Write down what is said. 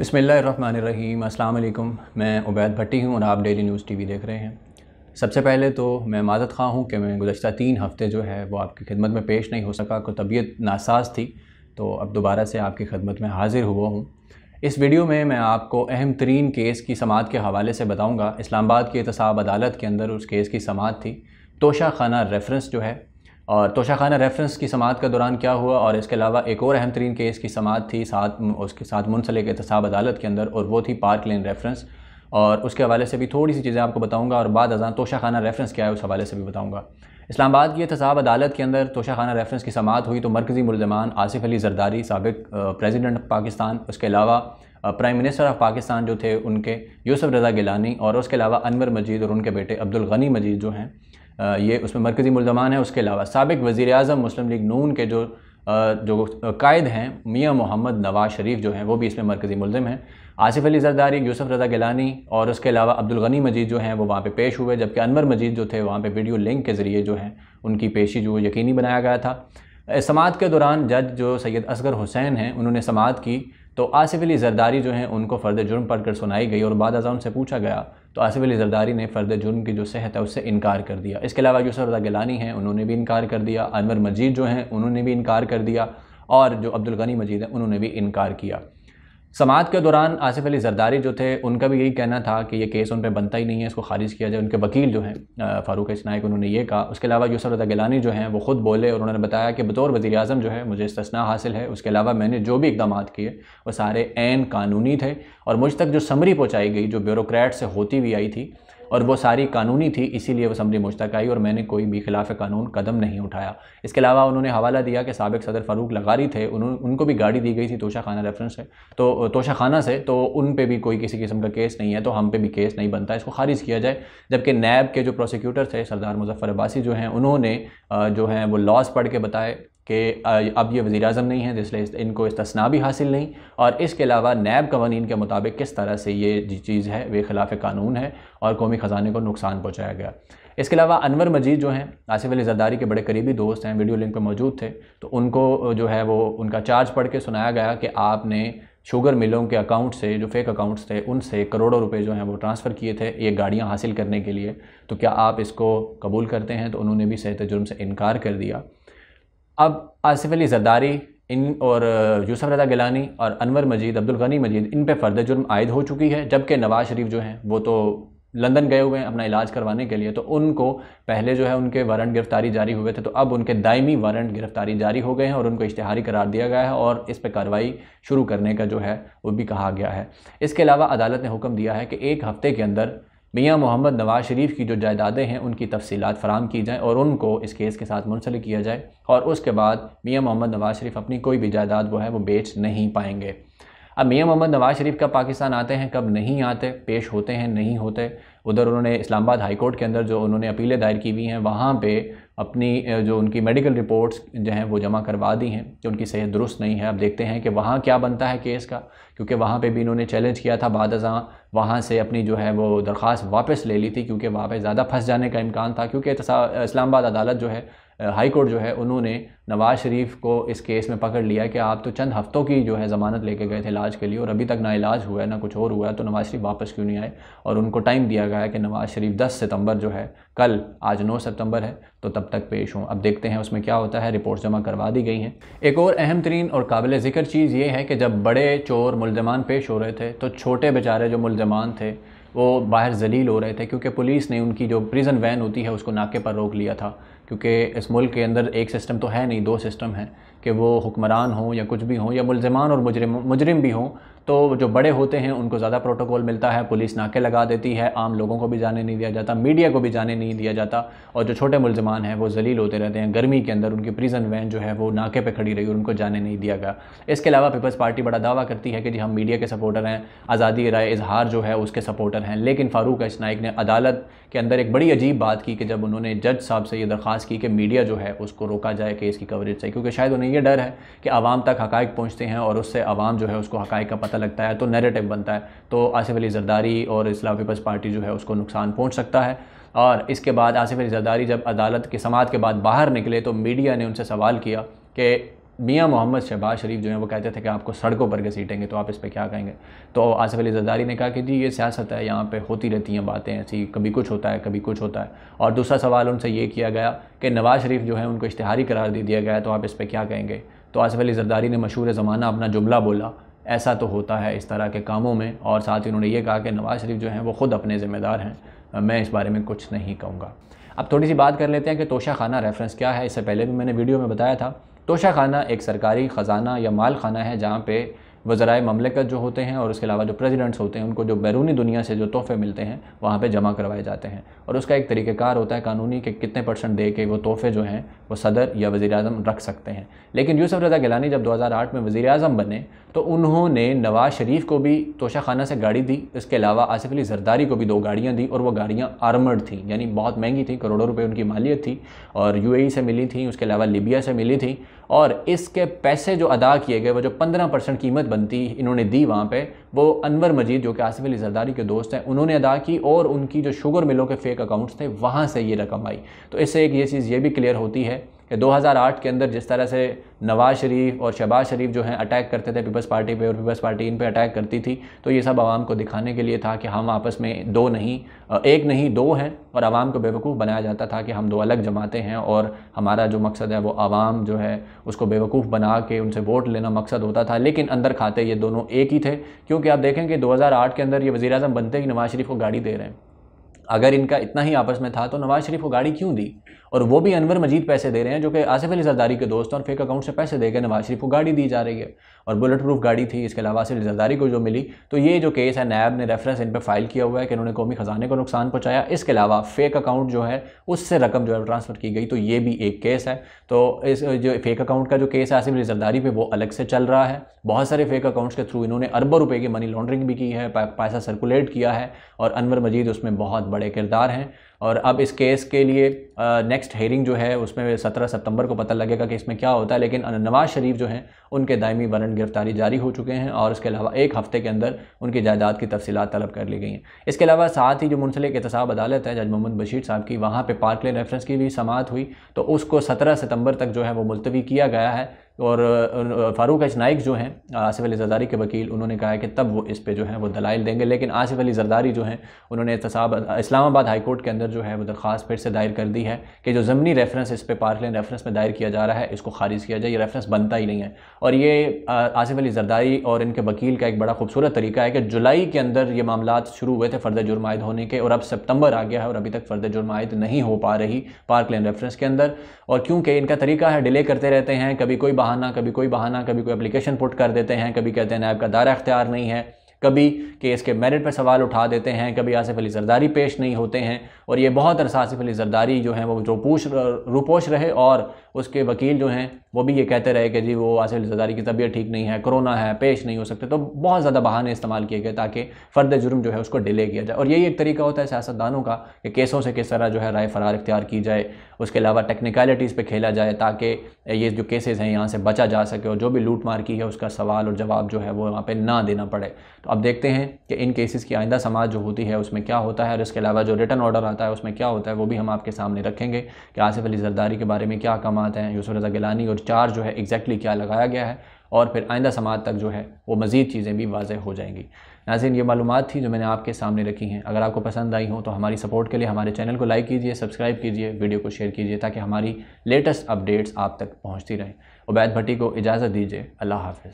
बसमीम् अल्लाम मैं उबैद भट्टी हूँ और आप डेली न्यूज़ टीवी देख रहे हैं सबसे पहले तो मैं माजत खा हूँ कि मैं गुजशत तीन हफ़्ते जो है वो आपकी खिदमत में पेश नहीं हो सका को तबीयत नासाज थी तो अब दोबारा से आपकी खिदमत में हाज़िर हुआ हूँ इस वीडियो में मैं आपको अहम तरीन केस की समात के हवाले से बताऊँगा इस्लामाबाद की एहतसाब अदालत के अंदर उस केस की समात थी तोशा खाना रेफरेंस जो है और तोशाखाना रेफरेंस की समात के दौरान क्या हुआ और इसके अलावा एक और अहम तरीन केस की समात थी साथ उसके साथ मुंसलिक एहतसाब अदालत के अंदर और वो थी पार्क लेन रेफरेंस और उसके हवाले से भी थोड़ी सी चीज़ें आपको बताऊंगा और बाद अजान तोशा खाना रेफरेंस क्या है उस हवाले से भी बताऊंगा इस्लामाबाद की एहतसाब अदालत के अंदर तोशा खाना रेफरेंस की समात हुई तो मरकज़ी मुलजमान आसिफ अली जरदारी सबक प्रेजिडेंट ऑफ पाकिस्तान उसके अलावा प्राइम मिनिस्टर ऑफ पाकिस्तान जो थे उनके यूसुफ रजा गिलानी और उसके अलावा अनवर मजीद और उनके बेटे अब्दुल गनी मजीद जो हैं ये उसमें मरकज़ी मुलजमान है उसके अलावा सबक वज़ी अजम मुस्लिम लीग नून के जो जो कायद हैं मियाँ मोहम्मद नवाज शरीफ जो हैं वो भी इसमें मरकज़ी मुलम हैं आसिफ अली जरदारी यूसफ रजा गिलानी और उसके अलावा अब्दुल गनी मजीद जो हैं वो वहाँ पे पेश हुए जबकि अनवर मजीद जो थे वहाँ पे वीडियो लिंक के ज़रिए जो हैं उनकी पेशी जो यकीनी बनाया गया था समात के दौरान जज जो सैयद असगर हुसैन हैं उन्होंने समात की तो आसिफ अली जरदारी जो हैं उनको फ़र्द जुर्म पढ़कर सुनाई गई और बाद अजा उनसे पूछा गया तो आसिफ अली जरदारी ने फ़र्द जुर्म की जो सेहत है उससे इनकार कर दिया इसके अलावा यूसर रजा गिलानी हैं उन्होंने भी इनकार कर दिया अनवर मजीद जो हैं उन्होंने भी इनकार कर दिया और जो अब्दुल गनी मजीद हैं उन्होंने भी इनकार किया समाज के दौरान आसिफ अली जरदारी जो थे उनका भी यही कहना था कि ये केस उन पर बनता ही नहीं है इसको खारिज किया जाए उनके वकील जो हैं फारूक नायक उन्होंने ये कहा उसके अलावा यूसर रजा गिलानी जो हैं वो खुद बोले और उन्होंने बताया कि बतौर वजी अजम जो है मुझे इस्तना हासिल है उसके अलावा मैंने जो भी इकदाम किए वो सारे एन कानूनी थे और मुझ तक जो समरी पहुँचाई गई जो ब्यूरोक्रैट से होती हुई आई थी और वो सारी कानूनी थी इसीलिए वो असम्बली मुश्तक आई और मैंने कोई भी खिलाफ कानून कदम नहीं उठाया इसके अलावा उन्होंने हवाला दिया कि सबक सदर फ़ारूक लगारी थे उन्होंने उनको भी गाड़ी दी गई थी तोशा खाना रेफरेंस से तो तोशा खाना से तो उन पर भी कोई किसी किस्म का केस नहीं है तो हम पे भी केस नहीं बनता इसको खारिज किया जाए जबकि नैब के जो प्रोसिक्यूटर थे सरदार मुजफ्फ़र अब्बासी जो हैं उन्होंने जो हैं वो लॉस पढ़ के बताए कि अब ये वज़ी अजम नहीं है इसलिए इनको इसतना भी हासिल नहीं और इसके अलावा नैब कवानीन के मुताबिक किस तरह से ये चीज़ है वे खिलाफ कानून है और कौमी ख़जाने को नुकसान पहुँचाया गया इसके अलावा अनवर मजीद जो हैं आसिफ अली जरदारी के बड़े करीबी दोस्त हैं वीडियो लिंक पर मौजूद थे तो उनको जो है वो उनका चार्ज पढ़ के सुनाया गया कि आपने शुगर मिलों के अकाउंट से जो फेक अकाउंट्स थे उनसे करोड़ों रुपए जो हैं वो ट्रांसफ़र किए थे ये गाड़ियां हासिल करने के लिए तो क्या आप इसको कबूल करते हैं तो उन्होंने भी सही जुर्म से इनकार कर दिया अब आसिफ अली जरदारी इन और यूसफ रजा गिलानी और अनवर मजीद अब्दुल गनी मजीद इन पर फ़र्द जुर्म आयद हो चुकी है जबकि नवाज़ शरीफ जो हैं वो तो लंदन गए हुए हैं अपना इलाज करवाने के लिए तो उनको पहले जो है उनके वारंट गिरफ्तारी जारी हुए थे तो अब उनके दायमी वारंट गिरफ्तारी जारी हो गए हैं और उनको इश्तहारी करार दिया गया है और इस पर कार्रवाई शुरू करने का जो है वो भी कहा गया है इसके अलावा अदालत ने हुक्म दिया है कि एक हफ़्ते के अंदर मियाँ मोहम्मद नवाज़ शरीफ की जो जायदादें हैं उनकी तफसीत फ़राम की जाएँ और उनको इस केस के साथ मुंसलिक किया जाए और उसके बाद मियाँ मोहम्मद नवाज़ शरीफ अपनी कोई भी जायदाद वो है वो बेच नहीं पाएंगे अब मियाँ मोहम्मद नवाज़ शरीफ कब पाकिस्तान आते हैं कब नहीं आते पेश होते हैं नहीं होते उधर उन्होंने इस्लामाबाद हाई कोर्ट के अंदर जो उन्होंने अपीलें दायर की हुई हैं वहाँ पर अपनी जो उनकी मेडिकल रिपोर्ट्स जो हैं वो जमा करवा दी हैं कि उनकी सेहत दुरुस्त नहीं है अब देखते हैं कि वहाँ क्या बनता है केस का क्योंकि वहाँ पे भी इन्होंने चैलेंज किया था बाद अजा वहाँ से अपनी जो है वो दरख्वास्त वापस ले ली थी क्योंकि वहाँ पर ज़्यादा फंस जाने का इम्कान था क्योंकि इस्लामाबाद अदालत जो है हाई कोर्ट जो है उन्होंने नवाज़ शरीफ को इस केस में पकड़ लिया कि आप तो चंद हफ़्तों की जो है ज़मानत लेके गए थे इलाज के लिए और अभी तक ना इलाज हुआ है ना कुछ और हुआ है तो नवाज़ शरीफ वापस क्यों नहीं आए और उनको टाइम दिया गया है कि नवाज़ शरीफ दस सितम्बर जो है कल आज नौ सितम्बर है तो तब तक पेश हों अब देखते हैं उसमें क्या होता है रिपोर्ट जमा करवा दी गई हैं एक और अहम तरीन और काबिल ज़िक्र चीज़ ये है कि जब बड़े चोर मुलजमान पेश हो रहे थे तो छोटे बेचारे जो मुलजमान थे वो बाहर जलील हो रहे थे क्योंकि पुलिस ने उनकी जो प्रिज़न वैन होती है उसको नाके पर रोक लिया था क्योंकि इस मुल्क के अंदर एक सिस्टम तो है नहीं दो सिस्टम हैं कि वो हुक्मरान हों या कुछ भी हों या मुलजमान और मुजरिम मुजरिम भी हों तो जो बड़े होते हैं उनको ज़्यादा प्रोटोकॉल मिलता है पुलिस नाके लगा देती है आम लोगों को भी जाने नहीं दिया जाता मीडिया को भी जाने नहीं दिया जाता और जो छोटे मुलजमान हैं वो जलील होते रहते हैं गर्मी के अंदर उनकी प्रिजन वैन जो है वो नाके पर खड़ी रही और उनको जाने नहीं दिया गया इसके अलावा पीपल्स पार्टी बड़ा दावा करती है कि जी हम मीडिया के सपोर्टर हैं आज़ादी राय इजहार जो है उसके सपोर्टर हैं लेकिन फ़ारूक नाइक ने अदालत के अंदर एक बड़ी अजीब बात की कि जब उन्होंने जज साहब से ये दरख्वास्त की कि मीडिया जो है उसको रोका जाए केस की कवरेज से क्योंकि शायद उन्हें यह डर है कि आवाम तक हक पहुँचते हैं और उससे आवाम जो है उसको हक का पता लगता है तो नैरेटिव बनता है तो आसिफ अली जरदारी और इस्लाम पीपल्स पार्टी जो है उसको नुकसान पहुँच सकता है और इसके बाद आसिफ अली जरदारी जब अदालत की समात के बाद बाहर निकले तो मीडिया ने उनसे सवाल किया कि मियाँ मोहम्मद शहबाज शरीफ जो है वो कहते थे कि आपको सड़कों पर घसीटेंगे तो आप इस पर क्या कहेंगे तो आसिफ अली जरदारी ने कहा कि जी ये सियासत है यहाँ पे होती रहती हैं बातें ऐसी कभी कुछ होता है कभी कुछ होता है और दूसरा सवाल उनसे ये किया गया कि नवाज़ शरीफ जो है उनको इश्तहारी करार दे दिया गया तो आप इस पर क्या कहेंगे तो आसिफ अली जरदारी ने मशहूर ज़माना अपना जुमला बोला ऐसा तो होता है इस तरह के कामों में और साथ ही उन्होंने ये कहा कि नवाज़ शरीफ जो हैं वो ख़ुद अपने ज़िम्मेदार हैं मैं इस बारे में कुछ नहीं कहूँगा अब थोड़ी सी बात कर लेते हैं कि तोशा खाना रेफरेंस क्या है इससे पहले भी मैंने वीडियो में बताया था तोशा खाना एक सरकारी ख़जाना या माल खाना है जहाँ पर वज़रा ममलिकत जो होते हैं और उसके अलावा जो प्रेजिडेंट्स होते हैं उनको जो बैरूनी दुनिया से जो तोहफे मिलते हैं वहाँ पर जमा करवाए जाते हैं और उसका एक तरीक़ेकार होता है कानूनी के कितने परसेंट दे के वो तोहफे जो हैं वो सदर या वज़ी अजम रख सकते हैं लेकिन यूसफ़ रज़ा गिलानी जब आठ में वज़ी अजम बने तो उन्होंने नवाज़ शरीफ को भी तोशा खाना से गाड़ी दी इसके अलावा आसिफ अली जरदारी को भी दो गाड़ियाँ दी और वो गाड़ियाँ आर्मर्ड थी यानी बहुत महंगी थी करोड़ों रुपये उनकी मालियत थी और यू से मिली थी उसके अलावा लीबिया से मिली थी और इसके पैसे जो अदा किए गए वो जो पंद्रह परसेंट कीमत बनती इन्होंने दी वहाँ पे वो अनवर मजीद जो कि आसिफ अली जरदारी के दोस्त हैं उन्होंने अदा की और उनकी जो शुगर मिलों के फेक अकाउंट्स थे वहाँ से ये रकम आई तो इससे एक ये चीज़ ये भी क्लियर होती है कि 2008 के अंदर जिस तरह से नवाज शरीफ और शहबाज शरीफ जो हैं अटैक करते थे पीपल्स पार्टी पे और पीपल्स पार्टी इन पे अटैक करती थी तो ये सब आवाम को दिखाने के लिए था कि हम आपस में दो नहीं एक नहीं दो हैं और आवाम को बेवकूफ़ बनाया जाता था कि हम दो अलग जमाते हैं और हमारा जो मकसद है वो आवाम जो है उसको बेवकूफ़ बना के उनसे वोट लेना मकसद होता था लेकिन अंदर खाते ये दोनों एक ही थे क्योंकि आप देखें कि 2008 के अंदर ये वज़ी अजम बनते ही नवाज़ शरीफ को गाड़ी दे रहे हैं अगर इनका इतना ही आपस में था तो नवाज़ शरीफ को गाड़ी क्यों दी और वो भी अनवर मजीद पैसे दे रहे हैं जो कि आसिफ अली जरदारी के दोस्त और फेक अकाउंट से पैसे गए नवाज शरीफ को गाड़ी दी जा रही है और बुलेट प्रूफ गाड़ी थी इसके अलावा आसिफ जरदारी को जो मिली तो ये जो केस है नैब ने रेफरेंस इन पर फाइल किया हुआ है कि उन्होंने कौमी खजाने को नुकसान पहुँचाया इसके अलावा फेक अकाउंट जो है उससे रकम जो है ट्रांसफ़र की गई तो ये भी एक केस है तो इस जो फेक अकाउंट का जो केस है आसिफ अली जरदारी पर वो अलग से चल रहा है बहुत सारे फेक अकाउंट्स के थ्रू इन्होंने अरबों रुपये की मनी लॉन्ड्रिंग भी की है पैसा सर्कुलेट किया है और अनवर मजीद उसमें बहुत बड़े किरदार हैं और अब इस केस के लिए नेक्स्ट हेयरिंग जो है उसमें सत्रह सितंबर को पता लगेगा कि इसमें क्या होता है लेकिन नवाज़ शरीफ जो हैं उनके दायमी वारंट गिरफ्तारी जारी हो चुके हैं और इसके अलावा एक हफ्ते के अंदर उनकी जायदाद की तफसीत तलब कर ली गई हैं इसके अलावा साथ ही जो मुंसलिक एहतसाब अदालत है जज मोहम्मद बशीर साहब की वहाँ पर पार्कले रेफरेंस की भी समात हुई तो उसको सत्रह सितम्बर तक जो है वो मुलतवी किया गया है और फारूक एच नाइक जो हैं आसिफ अली जरदारी के वकील उन्होंने कहा है कि तब वो इस पे जो है वो दलाइल देंगे लेकिन आसिफ अली जरदारी जो हैं उन्होंने एहतसाब इस्लामाबाद हाई कोर्ट के अंदर जो है वो दरख्वास्त फिर से दायर कर दी है कि जो ज़मनी रेफरेंस इस पर पार्कलैंड रेफरेंस में दायर किया जा रहा है इसको खारिज किया जाए ये रेफरेंस बनता ही नहीं है और ये आसिफ अली जरदारी और इनके वकील का एक बड़ा खूबसूरत तरीका है कि जुलाई के अंदर ये मामला शुरू हुए थे फ़र्द आयद होने के और अब सितंबर आ गया है और अभी तक फ़र्द आयद नहीं हो पा रही पार्कलैंड रेफरेंस के अंदर और क्योंकि इनका तरीका है डिले करते रहते हैं कभी कोई बहाना कभी कोई बहाना कभी कोई अप्लीकेशन पुट कर देते हैं कभी कहते हैं नायब का दायरा अख्तियार नहीं है कभी केस के मेरिट पर सवाल उठा देते हैं कभी आसिफ अली जरदारी पेश नहीं होते हैं और ये बहुत अरसा आसिफ अली जरदारी जो है वो रूपोश रूपोश रहे और उसके वकील जो हैं वो भी ये कहते रहे कि जी वो आसिफ अली जरदारी की तबीयत ठीक नहीं है कोरोना है पेश नहीं हो सकते तो बहुत ज़्यादा बहाने इस्तेमाल किए गए ताकि फ़र्द जुर्म जो है उसको डिले किया जाए और यही एक तरीका होता है सियासतदानों का कि केसों से किस तरह जो है राय फरार इख्तियार की जाए उसके अलावा टेक्निकलिटीज़ पे खेला जाए ताकि ये जो केसेस हैं यहाँ से बचा जा सके और जो भी लूट मार की है उसका सवाल और जवाब जो है वो वहाँ पर ना देना पड़े तो अब देखते हैं कि इन केसेस की आइंदा समाज जो होती है उसमें क्या होता है और इसके अलावा जो रिटर्न ऑर्डर आता है उसमें क्या होता है वो भी हम आपके सामने रखेंगे कि आसिफ अली जरदारी के बारे में क्या अहकाम हैं यूसुफ रजा गिलानी और चार जो है एग्जैक्टली क्या लगाया गया है और फिर आइंदा समाज तक जो है वो मज़ीद चीज़ें भी वाजह हो जाएंगी नाजिन ये मालूम थी जो मैंने आपके सामने रखी हैं अगर आपको पसंद आई हो तो हमारी सपोर्ट के लिए हमारे चैनल को लाइक कीजिए सब्सक्राइब कीजिए वीडियो को शेयर कीजिए ताकि हमारी लेटेस्ट अपडेट्स आप तक पहुँचती रहें उबैद भट्टी को इजाज़त दीजिए अल्लाह हाफ़